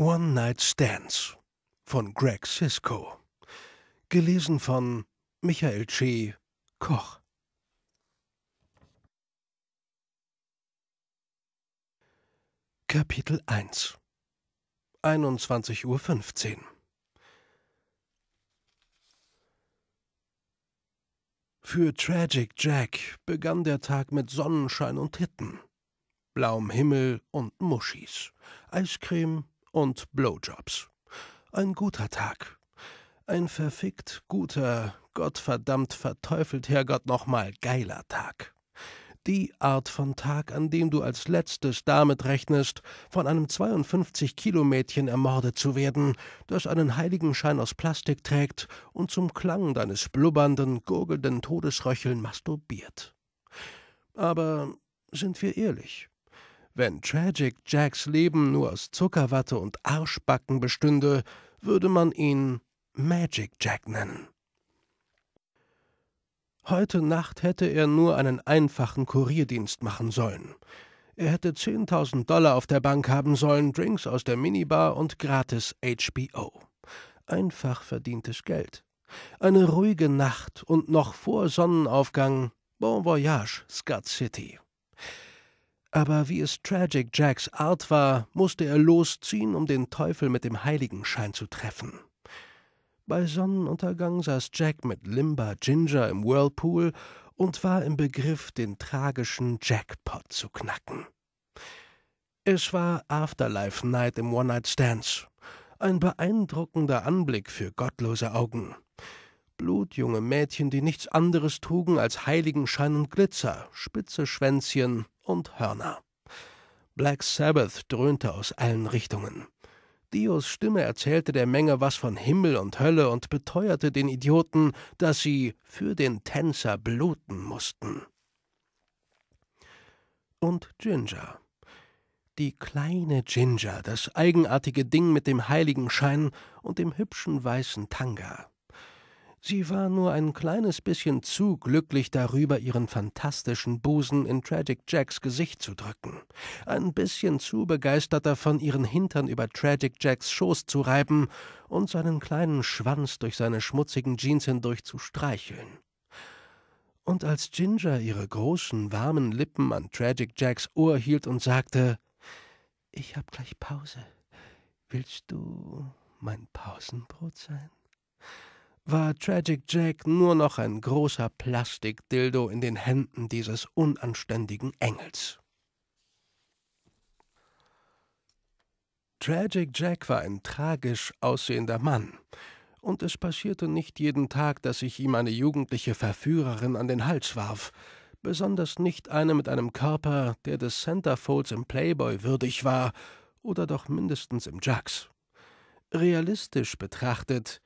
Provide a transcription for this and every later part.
One Night Stands von Greg Sisko. Gelesen von Michael Che Koch. Kapitel 1 21.15 Uhr Für Tragic Jack begann der Tag mit Sonnenschein und Hitten, blauem Himmel und Muschis, Eiscreme und Blowjobs. Ein guter Tag. Ein verfickt guter, gottverdammt verteufelt Herrgott nochmal geiler Tag. Die Art von Tag, an dem du als letztes damit rechnest, von einem 52 Kilo Mädchen ermordet zu werden, das einen Heiligenschein aus Plastik trägt und zum Klang deines blubbernden, gurgelnden Todesröcheln masturbiert. Aber sind wir ehrlich, wenn Tragic Jacks Leben nur aus Zuckerwatte und Arschbacken bestünde, würde man ihn Magic Jack nennen. Heute Nacht hätte er nur einen einfachen Kurierdienst machen sollen. Er hätte 10.000 Dollar auf der Bank haben sollen, Drinks aus der Minibar und gratis HBO. Einfach verdientes Geld. Eine ruhige Nacht und noch vor Sonnenaufgang. Bon voyage, Scat City. Aber wie es Tragic Jacks Art war, musste er losziehen, um den Teufel mit dem Heiligenschein zu treffen. Bei Sonnenuntergang saß Jack mit Limba Ginger im Whirlpool und war im Begriff, den tragischen Jackpot zu knacken. Es war Afterlife Night im One Night Stance, Ein beeindruckender Anblick für gottlose Augen blutjunge Mädchen, die nichts anderes trugen als Heiligenschein und Glitzer, spitze Schwänzchen und Hörner. Black Sabbath dröhnte aus allen Richtungen. Dios Stimme erzählte der Menge was von Himmel und Hölle und beteuerte den Idioten, dass sie für den Tänzer bluten mussten. Und Ginger. Die kleine Ginger, das eigenartige Ding mit dem Heiligenschein und dem hübschen weißen Tanga. Sie war nur ein kleines bisschen zu glücklich darüber, ihren fantastischen Busen in Tragic Jacks Gesicht zu drücken, ein bisschen zu begeistert davon, ihren Hintern über Tragic Jacks Schoß zu reiben und seinen kleinen Schwanz durch seine schmutzigen Jeans hindurch zu streicheln. Und als Ginger ihre großen, warmen Lippen an Tragic Jacks Ohr hielt und sagte, ich hab gleich Pause. Willst du mein Pausenbrot sein? war Tragic Jack nur noch ein großer Plastikdildo in den Händen dieses unanständigen Engels. Tragic Jack war ein tragisch aussehender Mann, und es passierte nicht jeden Tag, dass sich ihm eine jugendliche Verführerin an den Hals warf, besonders nicht eine mit einem Körper, der des Centerfolds im Playboy würdig war oder doch mindestens im Jacks. Realistisch betrachtet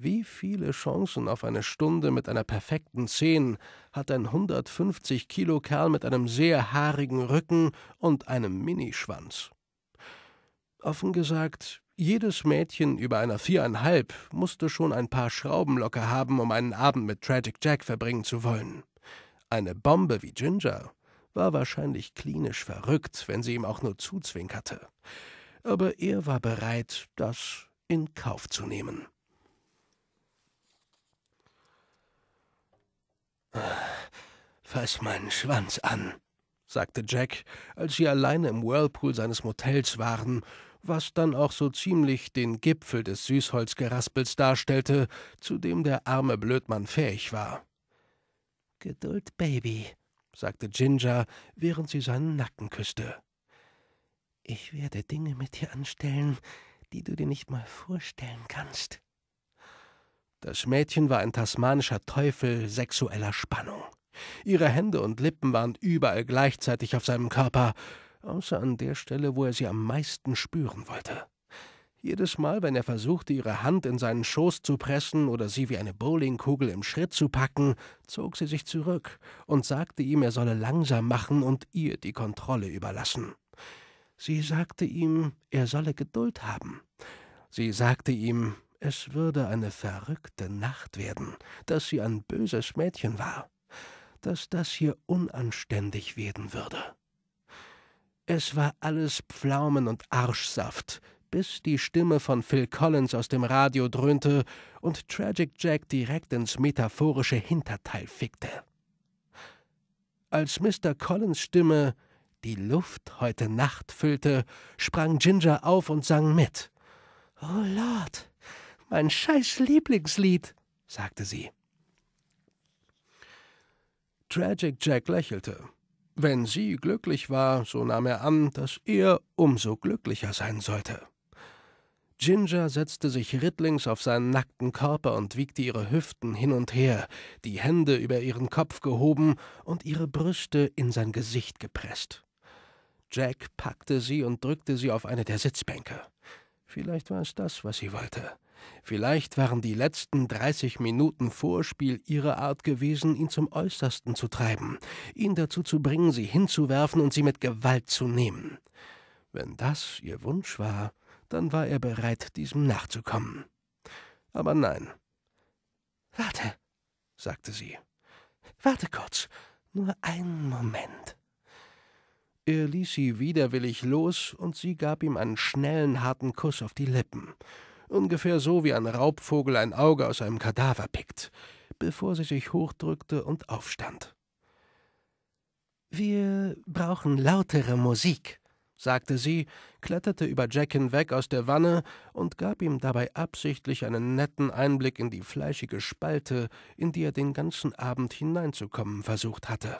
wie viele Chancen auf eine Stunde mit einer perfekten Zehn hat ein 150 Kilo Kerl mit einem sehr haarigen Rücken und einem Minischwanz? Offen gesagt, jedes Mädchen über einer viereinhalb musste schon ein paar Schrauben locker haben, um einen Abend mit Tragic Jack verbringen zu wollen. Eine Bombe wie Ginger war wahrscheinlich klinisch verrückt, wenn sie ihm auch nur zuzwinkerte. Aber er war bereit, das in Kauf zu nehmen. fass meinen Schwanz an, sagte Jack, als sie alleine im Whirlpool seines Motels waren, was dann auch so ziemlich den Gipfel des Süßholzgeraspels darstellte, zu dem der arme Blödmann fähig war. Geduld, Baby, sagte Ginger, während sie seinen Nacken küsste. Ich werde Dinge mit dir anstellen, die du dir nicht mal vorstellen kannst. Das Mädchen war ein tasmanischer Teufel sexueller Spannung. Ihre Hände und Lippen waren überall gleichzeitig auf seinem Körper, außer an der Stelle, wo er sie am meisten spüren wollte. Jedes Mal, wenn er versuchte, ihre Hand in seinen Schoß zu pressen oder sie wie eine Bowlingkugel im Schritt zu packen, zog sie sich zurück und sagte ihm, er solle langsam machen und ihr die Kontrolle überlassen. Sie sagte ihm, er solle Geduld haben. Sie sagte ihm, es würde eine verrückte Nacht werden, dass sie ein böses Mädchen war dass das hier unanständig werden würde. Es war alles Pflaumen und Arschsaft, bis die Stimme von Phil Collins aus dem Radio dröhnte und Tragic Jack direkt ins metaphorische Hinterteil fickte. Als Mr. Collins Stimme die Luft heute Nacht füllte, sprang Ginger auf und sang mit. Oh Lord, mein scheiß Lieblingslied, sagte sie. Tragic Jack lächelte. Wenn sie glücklich war, so nahm er an, dass er umso glücklicher sein sollte. Ginger setzte sich rittlings auf seinen nackten Körper und wiegte ihre Hüften hin und her, die Hände über ihren Kopf gehoben und ihre Brüste in sein Gesicht gepresst. Jack packte sie und drückte sie auf eine der Sitzbänke. Vielleicht war es das, was sie wollte. Vielleicht waren die letzten 30 Minuten Vorspiel ihre Art gewesen, ihn zum Äußersten zu treiben, ihn dazu zu bringen, sie hinzuwerfen und sie mit Gewalt zu nehmen. Wenn das ihr Wunsch war, dann war er bereit, diesem nachzukommen. Aber nein. Warte, sagte sie. Warte kurz, nur einen Moment. Er ließ sie widerwillig los, und sie gab ihm einen schnellen, harten Kuss auf die Lippen ungefähr so wie ein Raubvogel ein Auge aus einem Kadaver pickt, bevor sie sich hochdrückte und aufstand. Wir brauchen lautere Musik, sagte sie, kletterte über Jack hinweg aus der Wanne und gab ihm dabei absichtlich einen netten Einblick in die fleischige Spalte, in die er den ganzen Abend hineinzukommen versucht hatte.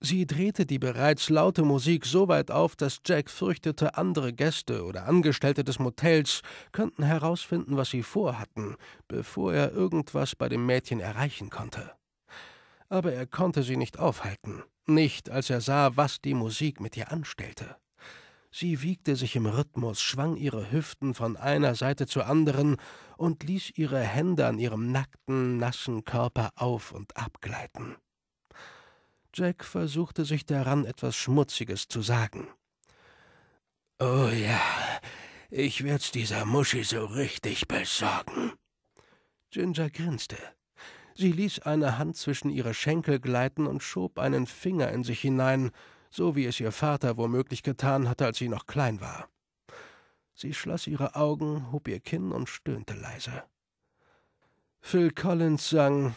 Sie drehte die bereits laute Musik so weit auf, dass Jack fürchtete, andere Gäste oder Angestellte des Motels könnten herausfinden, was sie vorhatten, bevor er irgendwas bei dem Mädchen erreichen konnte. Aber er konnte sie nicht aufhalten, nicht als er sah, was die Musik mit ihr anstellte. Sie wiegte sich im Rhythmus, schwang ihre Hüften von einer Seite zur anderen und ließ ihre Hände an ihrem nackten, nassen Körper auf und abgleiten. Jack versuchte sich daran, etwas Schmutziges zu sagen. Oh ja, ich werd's dieser Muschi so richtig besorgen. Ginger grinste. Sie ließ eine Hand zwischen ihre Schenkel gleiten und schob einen Finger in sich hinein, so wie es ihr Vater womöglich getan hatte, als sie noch klein war. Sie schloss ihre Augen, hob ihr Kinn und stöhnte leise. Phil Collins sang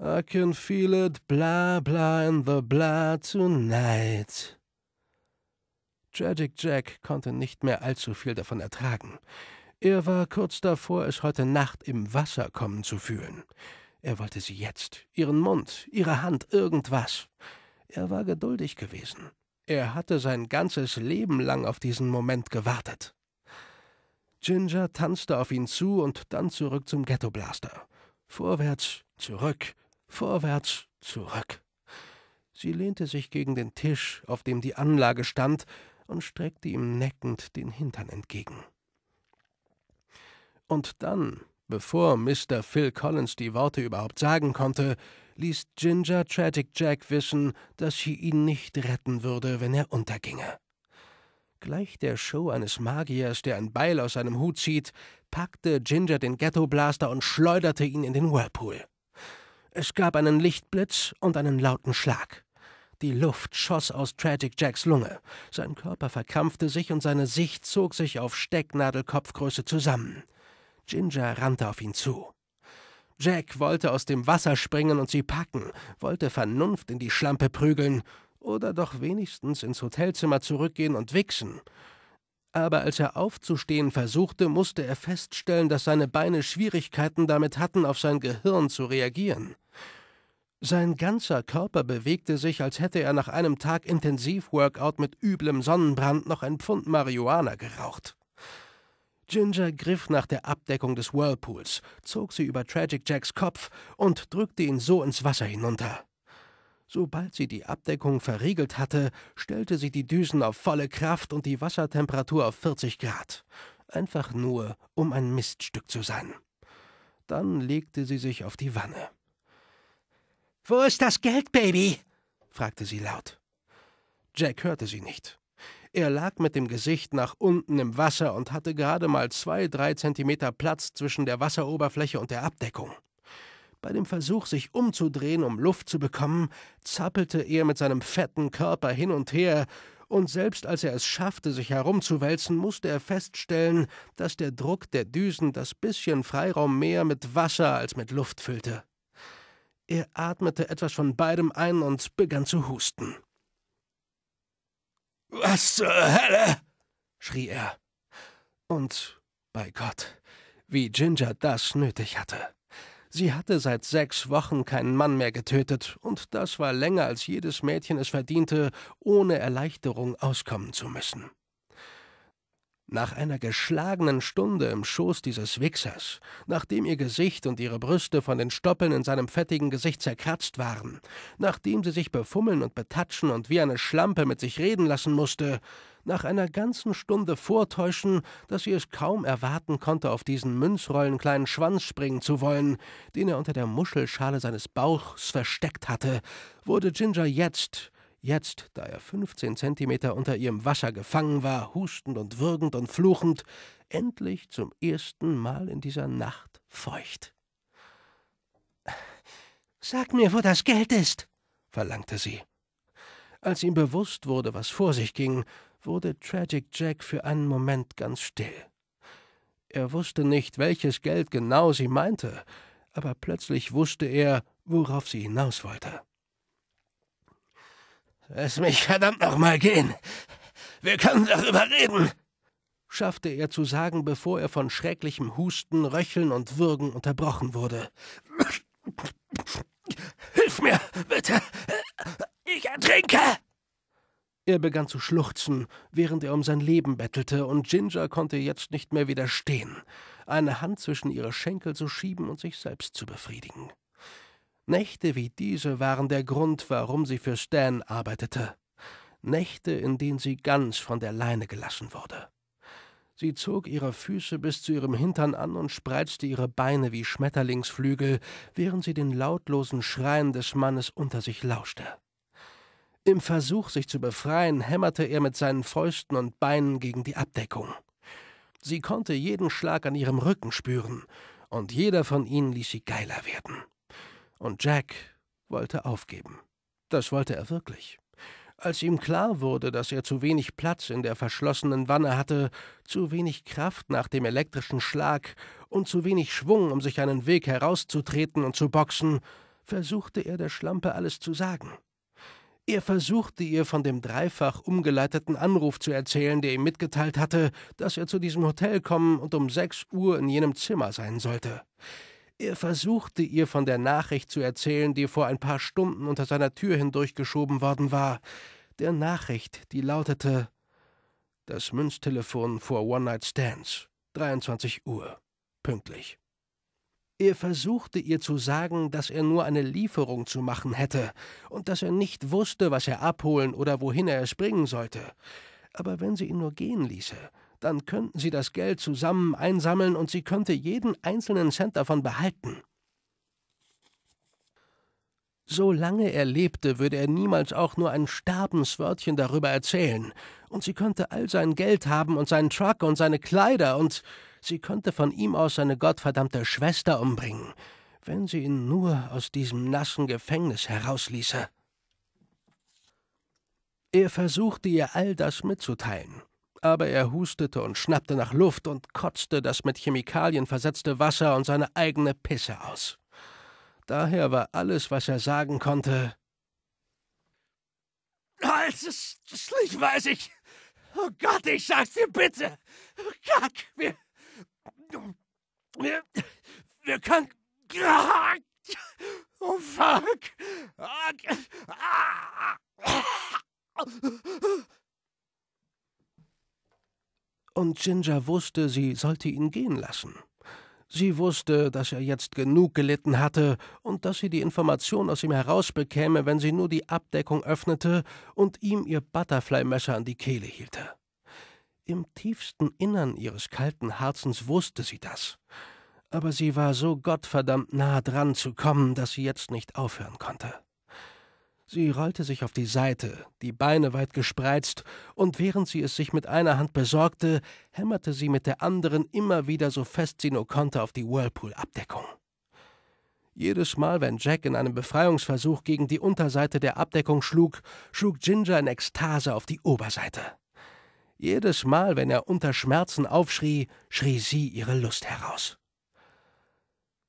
I can feel it, blah blah in the blah tonight. Tragic Jack konnte nicht mehr allzu viel davon ertragen. Er war kurz davor, es heute Nacht im Wasser kommen zu fühlen. Er wollte sie jetzt, ihren Mund, ihre Hand, irgendwas. Er war geduldig gewesen. Er hatte sein ganzes Leben lang auf diesen Moment gewartet. Ginger tanzte auf ihn zu und dann zurück zum Ghettoblaster. Vorwärts, zurück, vorwärts, zurück. Sie lehnte sich gegen den Tisch, auf dem die Anlage stand, und streckte ihm neckend den Hintern entgegen. Und dann, bevor Mr. Phil Collins die Worte überhaupt sagen konnte, ließ Ginger Tragic Jack wissen, dass sie ihn nicht retten würde, wenn er unterginge. Gleich der Show eines Magiers, der ein Beil aus seinem Hut zieht, packte Ginger den Ghetto Blaster und schleuderte ihn in den Whirlpool. Es gab einen Lichtblitz und einen lauten Schlag. Die Luft schoss aus Tragic Jacks Lunge. Sein Körper verkrampfte sich und seine Sicht zog sich auf Stecknadelkopfgröße zusammen. Ginger rannte auf ihn zu. Jack wollte aus dem Wasser springen und sie packen, wollte Vernunft in die Schlampe prügeln oder doch wenigstens ins Hotelzimmer zurückgehen und wichsen aber als er aufzustehen versuchte, musste er feststellen, dass seine Beine Schwierigkeiten damit hatten, auf sein Gehirn zu reagieren. Sein ganzer Körper bewegte sich, als hätte er nach einem Tag Intensivworkout mit üblem Sonnenbrand noch ein Pfund Marihuana geraucht. Ginger griff nach der Abdeckung des Whirlpools, zog sie über Tragic Jacks Kopf und drückte ihn so ins Wasser hinunter. Sobald sie die Abdeckung verriegelt hatte, stellte sie die Düsen auf volle Kraft und die Wassertemperatur auf 40 Grad. Einfach nur, um ein Miststück zu sein. Dann legte sie sich auf die Wanne. Wo ist das Geld, Baby? fragte sie laut. Jack hörte sie nicht. Er lag mit dem Gesicht nach unten im Wasser und hatte gerade mal zwei, drei Zentimeter Platz zwischen der Wasseroberfläche und der Abdeckung. Bei dem Versuch, sich umzudrehen, um Luft zu bekommen, zappelte er mit seinem fetten Körper hin und her, und selbst als er es schaffte, sich herumzuwälzen, musste er feststellen, dass der Druck der Düsen das bisschen Freiraum mehr mit Wasser als mit Luft füllte. Er atmete etwas von beidem ein und begann zu husten. Was zur Hölle? schrie er. Und bei Gott, wie Ginger das nötig hatte. Sie hatte seit sechs Wochen keinen Mann mehr getötet, und das war länger, als jedes Mädchen es verdiente, ohne Erleichterung auskommen zu müssen. Nach einer geschlagenen Stunde im Schoß dieses Wichsers, nachdem ihr Gesicht und ihre Brüste von den Stoppeln in seinem fettigen Gesicht zerkratzt waren, nachdem sie sich befummeln und betatschen und wie eine Schlampe mit sich reden lassen musste, nach einer ganzen Stunde vortäuschen, dass sie es kaum erwarten konnte, auf diesen Münzrollen kleinen Schwanz springen zu wollen, den er unter der Muschelschale seines Bauchs versteckt hatte, wurde Ginger jetzt, Jetzt, da er 15 Zentimeter unter ihrem Wasser gefangen war, hustend und würgend und fluchend, endlich zum ersten Mal in dieser Nacht feucht. Sag mir, wo das Geld ist, verlangte sie. Als ihm bewusst wurde, was vor sich ging, wurde Tragic Jack für einen Moment ganz still. Er wusste nicht, welches Geld genau sie meinte, aber plötzlich wusste er, worauf sie hinaus wollte. Lass mich verdammt nochmal gehen. Wir können darüber reden, schaffte er zu sagen, bevor er von schrecklichem Husten, Röcheln und Würgen unterbrochen wurde. Hilf mir, bitte, er begann zu schluchzen, während er um sein Leben bettelte, und Ginger konnte jetzt nicht mehr widerstehen, eine Hand zwischen ihre Schenkel zu schieben und sich selbst zu befriedigen. Nächte wie diese waren der Grund, warum sie für Stan arbeitete. Nächte, in denen sie ganz von der Leine gelassen wurde. Sie zog ihre Füße bis zu ihrem Hintern an und spreizte ihre Beine wie Schmetterlingsflügel, während sie den lautlosen Schreien des Mannes unter sich lauschte. Im Versuch, sich zu befreien, hämmerte er mit seinen Fäusten und Beinen gegen die Abdeckung. Sie konnte jeden Schlag an ihrem Rücken spüren, und jeder von ihnen ließ sie geiler werden. Und Jack wollte aufgeben. Das wollte er wirklich. Als ihm klar wurde, dass er zu wenig Platz in der verschlossenen Wanne hatte, zu wenig Kraft nach dem elektrischen Schlag und zu wenig Schwung, um sich einen Weg herauszutreten und zu boxen, versuchte er der Schlampe alles zu sagen. Er versuchte ihr von dem dreifach umgeleiteten Anruf zu erzählen, der ihm mitgeteilt hatte, dass er zu diesem Hotel kommen und um sechs Uhr in jenem Zimmer sein sollte. Er versuchte ihr von der Nachricht zu erzählen, die vor ein paar Stunden unter seiner Tür hindurchgeschoben worden war, der Nachricht, die lautete Das Münztelefon vor One Night Stands, 23 Uhr, pünktlich. Er versuchte ihr zu sagen, dass er nur eine Lieferung zu machen hätte und dass er nicht wusste, was er abholen oder wohin er springen sollte. Aber wenn sie ihn nur gehen ließe, dann könnten sie das Geld zusammen einsammeln und sie könnte jeden einzelnen Cent davon behalten. Solange er lebte, würde er niemals auch nur ein Sterbenswörtchen darüber erzählen, und sie könnte all sein Geld haben und seinen Truck und seine Kleider und Sie könnte von ihm aus seine gottverdammte Schwester umbringen, wenn sie ihn nur aus diesem nassen Gefängnis herausließe. Er versuchte ihr all das mitzuteilen, aber er hustete und schnappte nach Luft und kotzte das mit Chemikalien versetzte Wasser und seine eigene Pisse aus. Daher war alles, was er sagen konnte. Als es schlicht weiß ich. Oh Gott, ich sag's dir bitte. Kack, oh wir, wir, wir können. Oh fuck! Und Ginger wusste, sie sollte ihn gehen lassen. Sie wusste, dass er jetzt genug gelitten hatte und dass sie die Information aus ihm herausbekäme, wenn sie nur die Abdeckung öffnete und ihm ihr Butterfly-Messer an die Kehle hielte. Im tiefsten Innern ihres kalten Herzens wusste sie das. Aber sie war so gottverdammt nah dran zu kommen, dass sie jetzt nicht aufhören konnte. Sie rollte sich auf die Seite, die Beine weit gespreizt, und während sie es sich mit einer Hand besorgte, hämmerte sie mit der anderen immer wieder so fest sie nur konnte auf die Whirlpool-Abdeckung. Jedes Mal, wenn Jack in einem Befreiungsversuch gegen die Unterseite der Abdeckung schlug, schlug Ginger in Ekstase auf die Oberseite. Jedes Mal, wenn er unter Schmerzen aufschrie, schrie sie ihre Lust heraus.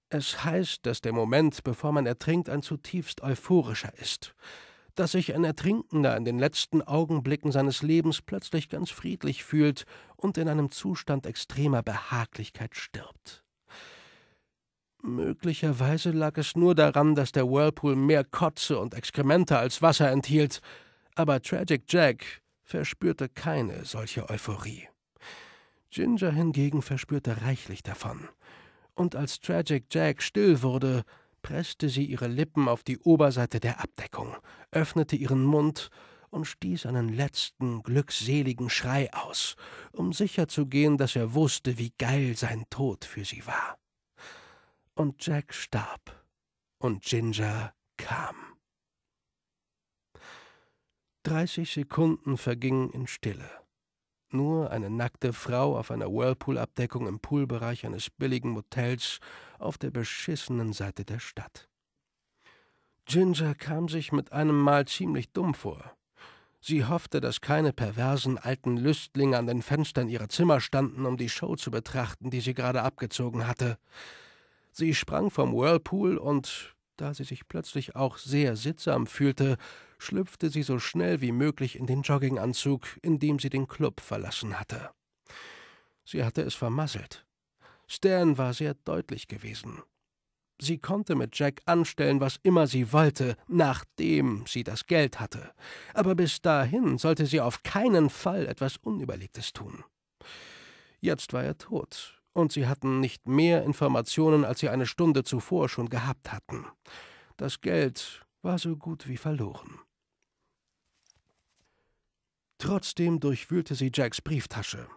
Es heißt, dass der Moment, bevor man ertrinkt, ein zutiefst euphorischer ist, dass sich ein Ertrinkender in den letzten Augenblicken seines Lebens plötzlich ganz friedlich fühlt und in einem Zustand extremer Behaglichkeit stirbt. Möglicherweise lag es nur daran, dass der Whirlpool mehr Kotze und Exkremente als Wasser enthielt, aber Tragic Jack verspürte keine solche Euphorie. Ginger hingegen verspürte reichlich davon. Und als Tragic Jack still wurde, presste sie ihre Lippen auf die Oberseite der Abdeckung, öffnete ihren Mund und stieß einen letzten glückseligen Schrei aus, um sicherzugehen, dass er wusste, wie geil sein Tod für sie war. Und Jack starb, und Ginger kam. 30 Sekunden vergingen in Stille. Nur eine nackte Frau auf einer Whirlpool-Abdeckung im Poolbereich eines billigen Motels auf der beschissenen Seite der Stadt. Ginger kam sich mit einem Mal ziemlich dumm vor. Sie hoffte, dass keine perversen alten Lüstlinge an den Fenstern ihrer Zimmer standen, um die Show zu betrachten, die sie gerade abgezogen hatte. Sie sprang vom Whirlpool und da sie sich plötzlich auch sehr sittsam fühlte, schlüpfte sie so schnell wie möglich in den Jogginganzug, in dem sie den Club verlassen hatte. Sie hatte es vermasselt. Stan war sehr deutlich gewesen. Sie konnte mit Jack anstellen, was immer sie wollte, nachdem sie das Geld hatte. Aber bis dahin sollte sie auf keinen Fall etwas Unüberlegtes tun. Jetzt war er tot, und sie hatten nicht mehr Informationen, als sie eine Stunde zuvor schon gehabt hatten. Das Geld war so gut wie verloren. Trotzdem durchwühlte sie Jacks Brieftasche,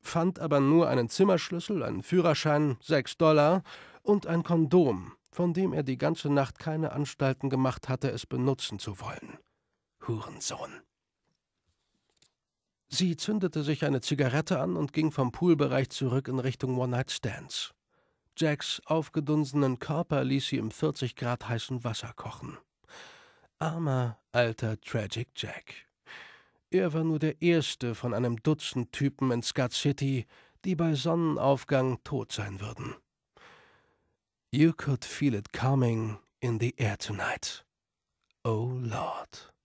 fand aber nur einen Zimmerschlüssel, einen Führerschein, sechs Dollar und ein Kondom, von dem er die ganze Nacht keine Anstalten gemacht hatte, es benutzen zu wollen. Hurensohn. Sie zündete sich eine Zigarette an und ging vom Poolbereich zurück in Richtung One-Night-Stands. Jacks aufgedunsenen Körper ließ sie im 40 Grad heißen Wasser kochen. Armer, alter Tragic Jack. Er war nur der erste von einem Dutzend Typen in Scat City, die bei Sonnenaufgang tot sein würden. You could feel it coming in the air tonight. Oh Lord.